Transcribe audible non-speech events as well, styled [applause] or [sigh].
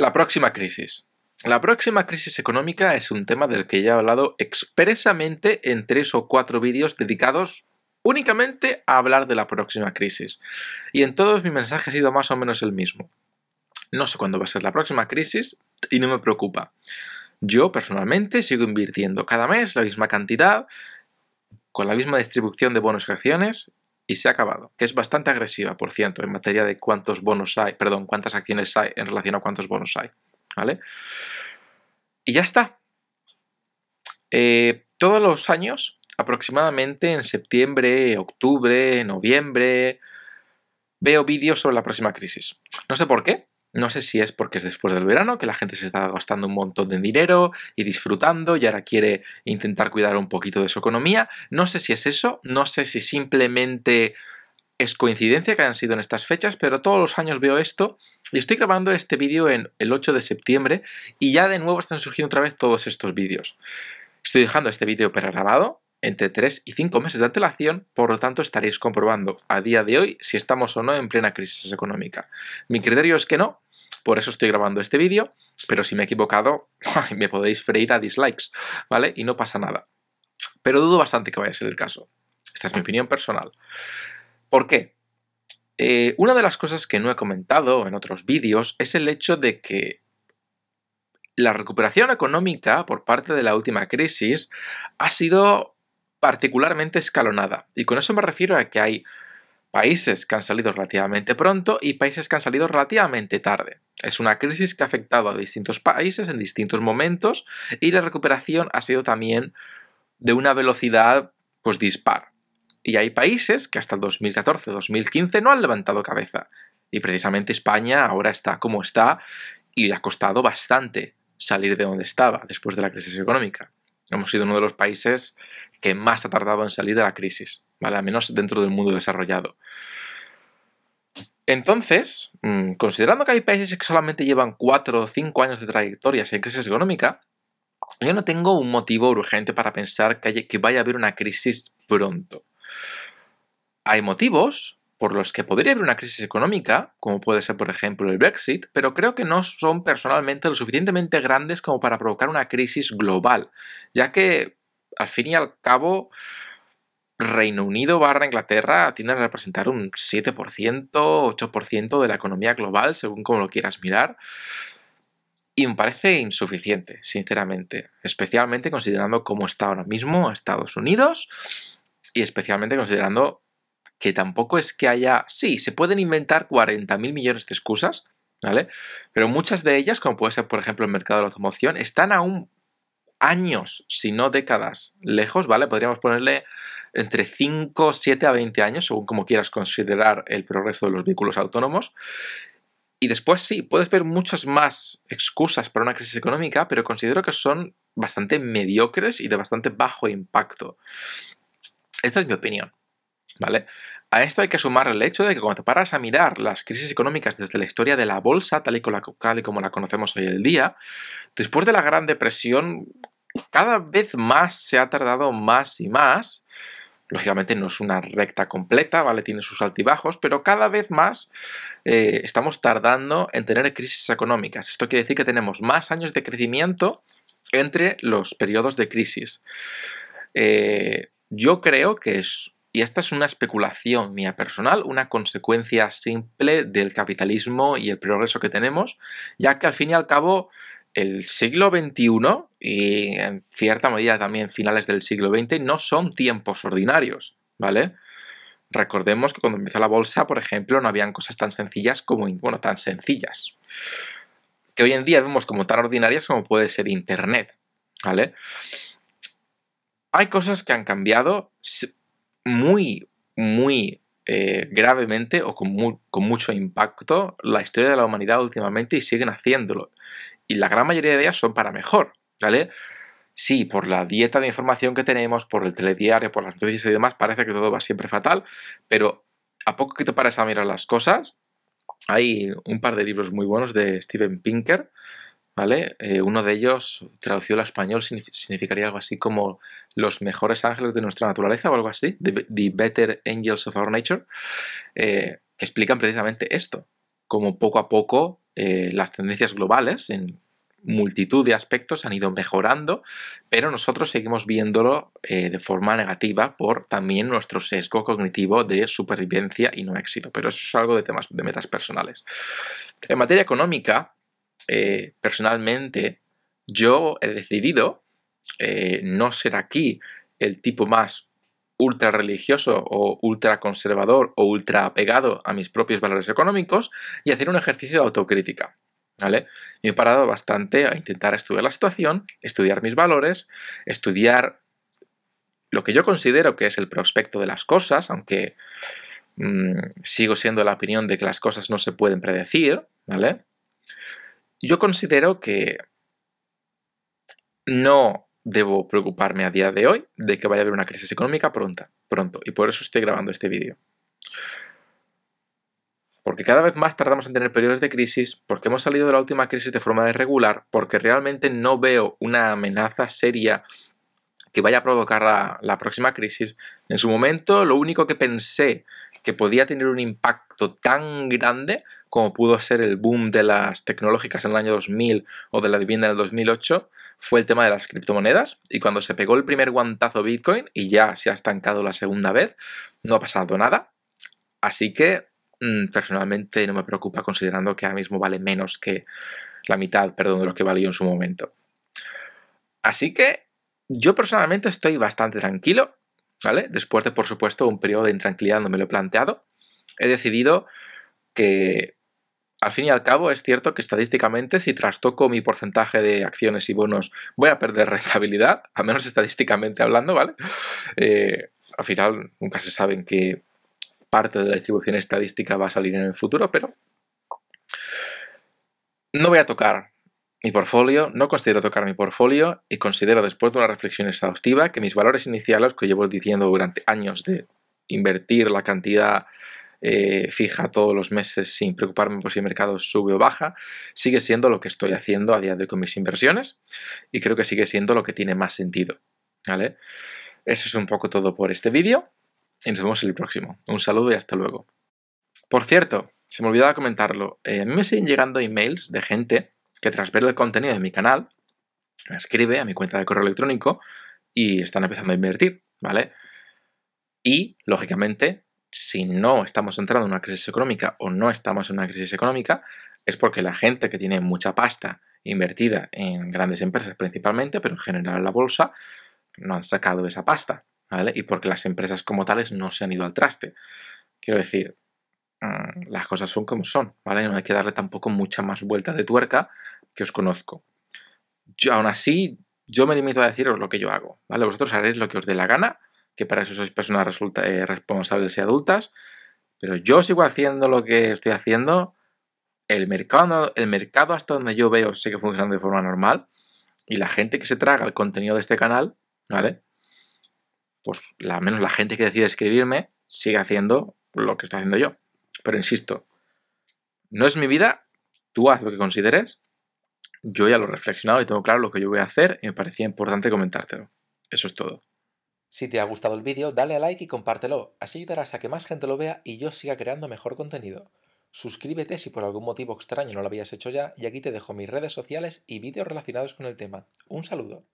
La próxima crisis. La próxima crisis económica es un tema del que ya he hablado expresamente en tres o cuatro vídeos dedicados únicamente a hablar de la próxima crisis. Y en todos mi mensaje ha sido más o menos el mismo. No sé cuándo va a ser la próxima crisis y no me preocupa. Yo personalmente sigo invirtiendo cada mes la misma cantidad, con la misma distribución de bonos y acciones y se ha acabado, que es bastante agresiva, por cierto, en materia de cuántos bonos hay, perdón, cuántas acciones hay en relación a cuántos bonos hay, ¿vale? Y ya está. Eh, todos los años, aproximadamente en septiembre, octubre, noviembre, veo vídeos sobre la próxima crisis. No sé por qué, no sé si es porque es después del verano, que la gente se está gastando un montón de dinero y disfrutando y ahora quiere intentar cuidar un poquito de su economía. No sé si es eso, no sé si simplemente es coincidencia que hayan sido en estas fechas, pero todos los años veo esto y estoy grabando este vídeo en el 8 de septiembre y ya de nuevo están surgiendo otra vez todos estos vídeos. Estoy dejando este vídeo pregrabado entre 3 y 5 meses de antelación, por lo tanto estaréis comprobando a día de hoy si estamos o no en plena crisis económica. Mi criterio es que no, por eso estoy grabando este vídeo, pero si me he equivocado, [laughs] me podéis freír a dislikes, ¿vale? Y no pasa nada. Pero dudo bastante que vaya a ser el caso. Esta es mi opinión personal. ¿Por qué? Eh, una de las cosas que no he comentado en otros vídeos es el hecho de que la recuperación económica por parte de la última crisis ha sido particularmente escalonada. Y con eso me refiero a que hay países que han salido relativamente pronto y países que han salido relativamente tarde. Es una crisis que ha afectado a distintos países en distintos momentos y la recuperación ha sido también de una velocidad pues dispar. Y hay países que hasta el 2014-2015 no han levantado cabeza. Y precisamente España ahora está como está y le ha costado bastante salir de donde estaba después de la crisis económica. Hemos sido uno de los países que más ha tardado en salir de la crisis, ¿vale? al menos dentro del mundo desarrollado. Entonces, mm, considerando que hay países que solamente llevan 4 o 5 años de trayectoria sin crisis económica, yo no tengo un motivo urgente para pensar que vaya a haber una crisis pronto. Hay motivos por los que podría haber una crisis económica, como puede ser por ejemplo el Brexit, pero creo que no son personalmente lo suficientemente grandes como para provocar una crisis global, ya que al fin y al cabo Reino Unido barra Inglaterra tienden a representar un 7%, 8% de la economía global, según como lo quieras mirar. Y me parece insuficiente, sinceramente. Especialmente considerando cómo está ahora mismo Estados Unidos y especialmente considerando que tampoco es que haya... Sí, se pueden inventar 40.000 millones de excusas, ¿vale? Pero muchas de ellas, como puede ser por ejemplo el mercado de la automoción, están aún años, si no décadas, lejos, ¿vale? Podríamos ponerle entre 5, 7 a 20 años, según como quieras considerar el progreso de los vehículos autónomos. Y después sí, puedes ver muchas más excusas para una crisis económica, pero considero que son bastante mediocres y de bastante bajo impacto. Esta es mi opinión. ¿vale? A esto hay que sumar el hecho de que cuando te paras a mirar las crisis económicas desde la historia de la bolsa, tal y, como la, como la conocemos hoy en día, después de la Gran Depresión, cada vez más se ha tardado más y más lógicamente no es una recta completa, ¿vale? Tiene sus altibajos, pero cada vez más eh, estamos tardando en tener crisis económicas. Esto quiere decir que tenemos más años de crecimiento entre los periodos de crisis. Eh, yo creo que es y esta es una especulación mía personal, una consecuencia simple del capitalismo y el progreso que tenemos, ya que al fin y al cabo el siglo XXI y en cierta medida también finales del siglo XX no son tiempos ordinarios, ¿vale? Recordemos que cuando empezó la bolsa, por ejemplo, no habían cosas tan sencillas como, bueno, tan sencillas, que hoy en día vemos como tan ordinarias como puede ser Internet, ¿vale? Hay cosas que han cambiado, muy, muy eh, gravemente o con, con mucho impacto la historia de la humanidad últimamente y siguen haciéndolo. Y la gran mayoría de ellas son para mejor, ¿vale? Sí, por la dieta de información que tenemos, por el telediario, por las noticias y demás, parece que todo va siempre fatal, pero a poco que te paras a mirar las cosas, hay un par de libros muy buenos de Steven Pinker, ¿vale? Eh, uno de ellos, traducido al español, significaría algo así como los mejores ángeles de nuestra naturaleza o algo así, The, Better Angels of Our Nature, eh, que explican precisamente esto, como poco a poco eh, las tendencias globales en multitud de aspectos han ido mejorando, pero nosotros seguimos viéndolo de forma negativa por también nuestro sesgo cognitivo de supervivencia y no éxito, pero eso es algo de temas de metas personales. En materia económica, eh, personalmente yo he decidido eh, no ser aquí el tipo más ultra religioso o ultra conservador o ultra apegado a mis propios valores económicos y hacer un ejercicio de autocrítica. ¿Vale? Me he parado bastante a intentar estudiar la situación, estudiar mis valores, estudiar lo que yo considero que es el prospecto de las cosas, aunque mm, sigo siendo la opinión de que las cosas no se pueden predecir, ¿vale? Yo considero que no debo preocuparme a día de hoy de que vaya a haber una crisis económica pronta, pronto, y por eso estoy grabando este vídeo. Porque cada vez más tardamos en tener periodos de crisis, porque hemos salido de la última crisis de forma irregular, porque realmente no veo una amenaza seria que vaya a provocar la, próxima crisis. En su momento, lo único que pensé que podía tener un impacto tan grande como pudo ser el boom de las tecnológicas en el año 2000 o de la vivienda en el 2008 fue el tema de las criptomonedas y cuando se pegó el primer guantazo Bitcoin y ya se ha estancado la segunda vez, no ha pasado nada. Así que mm, personalmente no me preocupa considerando que ahora mismo vale menos que la mitad, perdón, de lo que valió en su momento. Así que yo personalmente estoy bastante tranquilo ¿vale? Después de, por supuesto, un periodo de intranquilidad donde me lo he planteado, he decidido que, al fin y al cabo, es cierto que estadísticamente, si trastoco mi porcentaje de acciones y bonos, voy a perder rentabilidad, al menos estadísticamente hablando, ¿vale? Eh, al final, nunca se sabe en qué parte de la distribución estadística va a salir en el futuro, pero no voy a tocar mi portfolio, no considero tocar mi portfolio y considero después de una reflexión exhaustiva que mis valores iniciales que llevo diciendo durante años de invertir la cantidad eh, fija todos los meses sin preocuparme por si el mercado sube o baja, sigue siendo lo que estoy haciendo a día de hoy con mis inversiones y creo que sigue siendo lo que tiene más sentido. ¿vale? Eso es un poco todo por este vídeo y nos vemos en el próximo. Un saludo y hasta luego. Por cierto, se me olvidaba comentarlo, eh, a mí me siguen llegando emails de gente que tras ver el contenido de mi canal, me escribe a mi cuenta de correo electrónico y están empezando a invertir, ¿vale? Y, lógicamente, si no estamos entrando en una crisis económica o no estamos en una crisis económica, es porque la gente que tiene mucha pasta invertida en grandes empresas principalmente, pero en general en la bolsa, no han sacado esa pasta, ¿vale? Y porque las empresas como tales no se han ido al traste. Quiero decir, Mm, las cosas son como son, ¿vale? No hay que darle tampoco mucha más vuelta de tuerca que os conozco. Yo, aún así, yo me limito a deciros lo que yo hago, ¿vale? Vosotros haréis lo que os dé la gana, que para eso sois personas resulta, eh, responsables y adultas, pero yo sigo haciendo lo que estoy haciendo. El mercado, el mercado hasta donde yo veo sigue funcionando de forma normal y la gente que se traga el contenido de este canal, ¿vale? Pues al menos la gente que decide escribirme sigue haciendo lo que está haciendo yo. Pero insisto, no es mi vida, tú haz lo que consideres. Yo ya lo he reflexionado y tengo claro lo que yo voy a hacer y me parecía importante comentártelo. Eso es todo. Si te ha gustado el vídeo, dale a like y compártelo. Así ayudarás a que más gente lo vea y yo siga creando mejor contenido. Suscríbete si por algún motivo extraño no lo habías hecho ya y aquí te dejo mis redes sociales y vídeos relacionados con el tema. Un saludo.